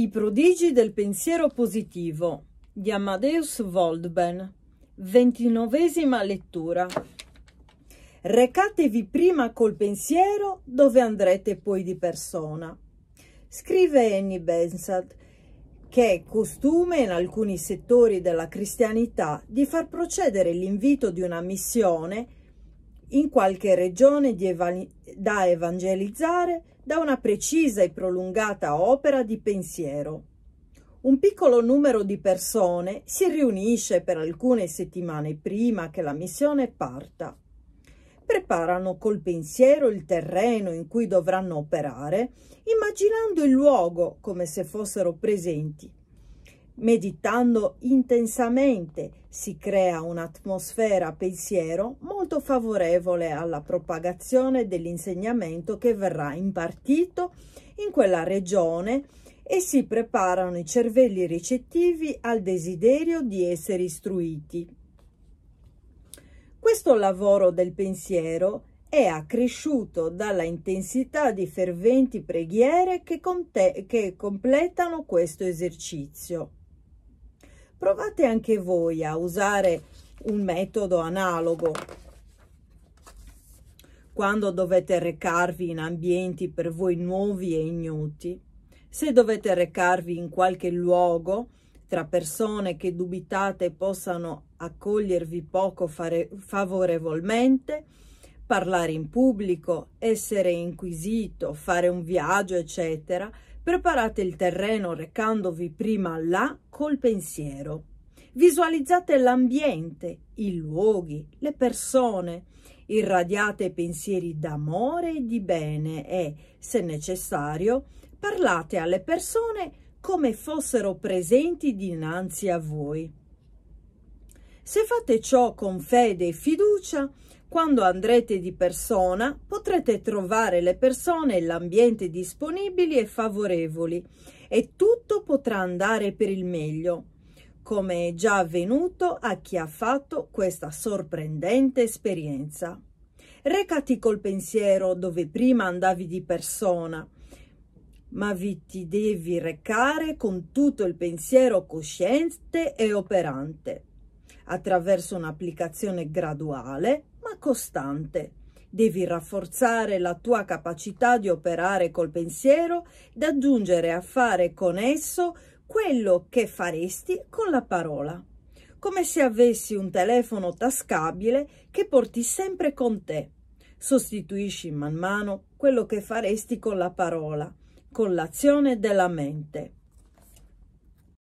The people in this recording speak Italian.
I prodigi del pensiero positivo di Amadeus Voldben, ventinovesima lettura. Recatevi prima col pensiero dove andrete poi di persona. Scrive Annie Bensad che è costume in alcuni settori della cristianità di far procedere l'invito di una missione in qualche regione evan da evangelizzare da una precisa e prolungata opera di pensiero. Un piccolo numero di persone si riunisce per alcune settimane prima che la missione parta. Preparano col pensiero il terreno in cui dovranno operare, immaginando il luogo come se fossero presenti Meditando intensamente si crea un'atmosfera pensiero molto favorevole alla propagazione dell'insegnamento che verrà impartito in quella regione e si preparano i cervelli ricettivi al desiderio di essere istruiti. Questo lavoro del pensiero è accresciuto dalla intensità di ferventi preghiere che, che completano questo esercizio provate anche voi a usare un metodo analogo quando dovete recarvi in ambienti per voi nuovi e ignoti, se dovete recarvi in qualche luogo tra persone che dubitate possano accogliervi poco fare, favorevolmente, parlare in pubblico, essere inquisito, fare un viaggio, eccetera, preparate il terreno recandovi prima là col pensiero. Visualizzate l'ambiente, i luoghi, le persone, irradiate pensieri d'amore e di bene e, se necessario, parlate alle persone come fossero presenti dinanzi a voi. Se fate ciò con fede e fiducia, quando andrete di persona potrete trovare le persone e l'ambiente disponibili e favorevoli e tutto potrà andare per il meglio, come è già avvenuto a chi ha fatto questa sorprendente esperienza. Recati col pensiero dove prima andavi di persona, ma vi ti devi recare con tutto il pensiero cosciente e operante attraverso un'applicazione graduale ma costante. Devi rafforzare la tua capacità di operare col pensiero ed aggiungere a fare con esso quello che faresti con la parola. Come se avessi un telefono tascabile che porti sempre con te. Sostituisci man mano quello che faresti con la parola, con l'azione della mente.